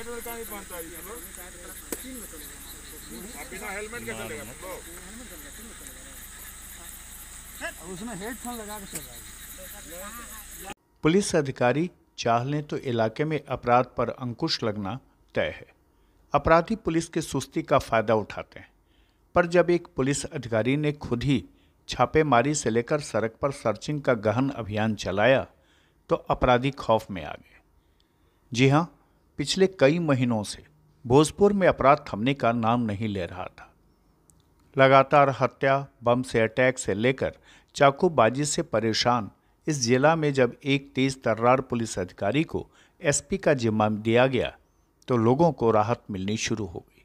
helmet में कहाँ पहनता है ये बिना हेलमेट के चलेगा लोग उसमें हेडफोन लगा के चल रहा है पुलिस अधिकारी चाह लें तो इलाके में अपराध पर अंकुश लगना तय है अपराधी पुलिस के सुस्ती का फायदा उठाते हैं पर जब एक पुलिस अधिकारी ने खुद ही छापेमारी से लेकर सड़क पर सर्चिंग का गहन अभियान चलाया तो अपराधी खौफ में आ गए जी हाँ पिछले कई महीनों से भोजपुर में अपराध थमने का नाम नहीं ले रहा था लगातार हत्या बम से अटैक से लेकर चाकूबाजी से परेशान इस जिला में जब एक तेज तर्रार पुलिस अधिकारी को एसपी का जिम्मा दिया गया तो लोगों को राहत मिलनी शुरू हो गई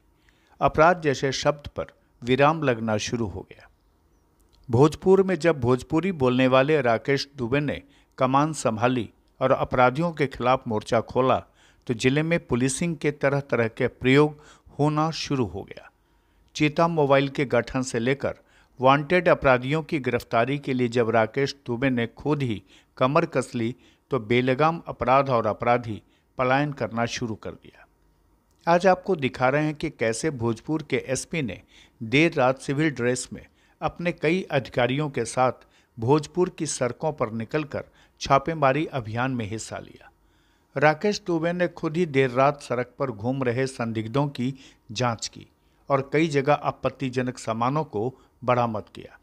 अपराध जैसे शब्द पर विराम लगना शुरू हो गया भोजपुर में जब भोजपुरी बोलने वाले राकेश दुबे ने कमान संभाली और अपराधियों के खिलाफ मोर्चा खोला तो जिले में पुलिसिंग के तरह तरह के प्रयोग होना शुरू हो गया चेता मोबाइल के गठन से लेकर वांटेड अपराधियों की गिरफ्तारी के लिए जब राकेश दुबे ने खुद ही कमर कस ली तो बेलगाम अपराध और अपराधी पलायन करना शुरू कर दिया आज आपको दिखा रहे हैं कि कैसे भोजपुर के एसपी ने देर रात सिविल ड्रेस में अपने कई अधिकारियों के साथ भोजपुर की सड़कों पर निकलकर छापेमारी अभियान में हिस्सा लिया राकेश दुबे ने खुद ही देर रात सड़क पर घूम रहे संदिग्धों की जांच की और कई जगह आपत्तिजनक सामानों को बरामद किया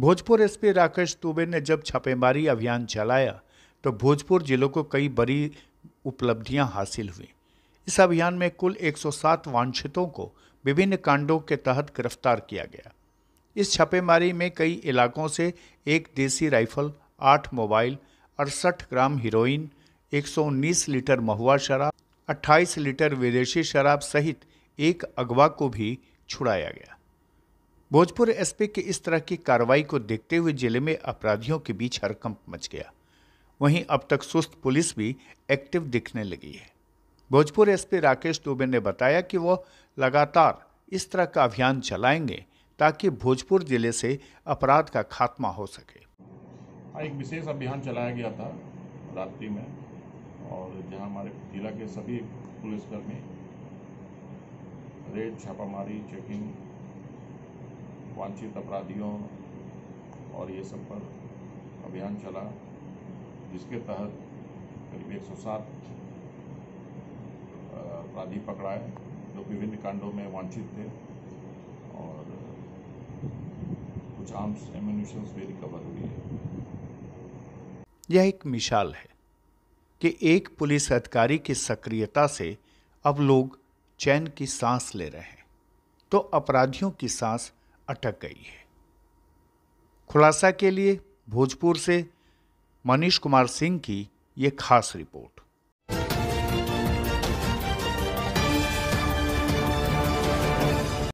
भोजपुर एसपी राकेश दुबे ने जब छापेमारी अभियान चलाया तो भोजपुर जिलों को कई बड़ी उपलब्धियां हासिल हुई इस अभियान में कुल 107 वांछितों को विभिन्न कांडों के तहत गिरफ्तार किया गया इस छापेमारी में कई इलाकों से एक देसी राइफल आठ मोबाइल अड़सठ ग्राम हीरोइन 119 लीटर महुआ शराब 28 लीटर विदेशी शराब सहित एक अगवा को भी छुड़ाया गया भोजपुर एसपी के इस तरह की कार्रवाई को देखते हुए जिले में अपराधियों के बीच हरकंप मच गया वहीं अब तक सुस्त पुलिस भी एक्टिव दिखने लगी है भोजपुर एसपी राकेश दुबे ने बताया कि वह लगातार इस तरह का अभियान चलाएंगे ताकि भोजपुर जिले से अपराध का खात्मा हो सके एक विशेष अभियान चलाया गया था रात्रि में जहां हमारे जिला के सभी पुलिसकर्मी रेड छापामारी चेकिंग वांछित अपराधियों और ये सब पर अभियान चला जिसके तहत करीब 107 अपराधी पकड़ाए जो विभिन्न कांडों में वांछित थे और कुछ आर्म्स एम्यूनिशंस भी रिकवर हुई है यह एक मिसाल है कि एक पुलिस अधिकारी की सक्रियता से अब लोग चैन की सांस ले रहे हैं तो अपराधियों की सांस अटक गई है खुलासा के लिए भोजपुर से मनीष कुमार सिंह की ये खास रिपोर्ट